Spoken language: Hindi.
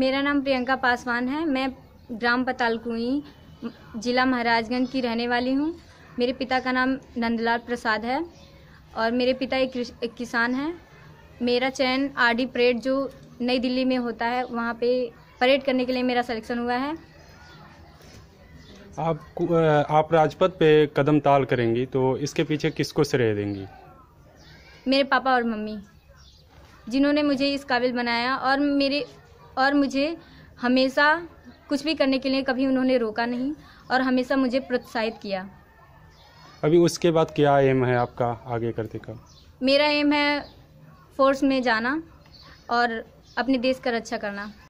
मेरा नाम प्रियंका पासवान है मैं ग्राम पतालकुई ज़िला महाराजगंज की रहने वाली हूँ मेरे पिता का नाम नंदलाल प्रसाद है और मेरे पिता एक, एक किसान हैं मेरा चयन आर डी परेड जो नई दिल्ली में होता है वहाँ पे परेड करने के लिए मेरा सिलेक्शन हुआ है आप आप राजपथ पे कदम ताल करेंगी तो इसके पीछे किसको श्रेय देंगी मेरे पापा और मम्मी जिन्होंने मुझे इस काबिल बनाया और मेरे और मुझे हमेशा कुछ भी करने के लिए कभी उन्होंने रोका नहीं और हमेशा मुझे प्रोत्साहित किया अभी उसके बाद क्या एम है आपका आगे करते का मेरा एम है फोर्स में जाना और अपने देश का रक्षा करना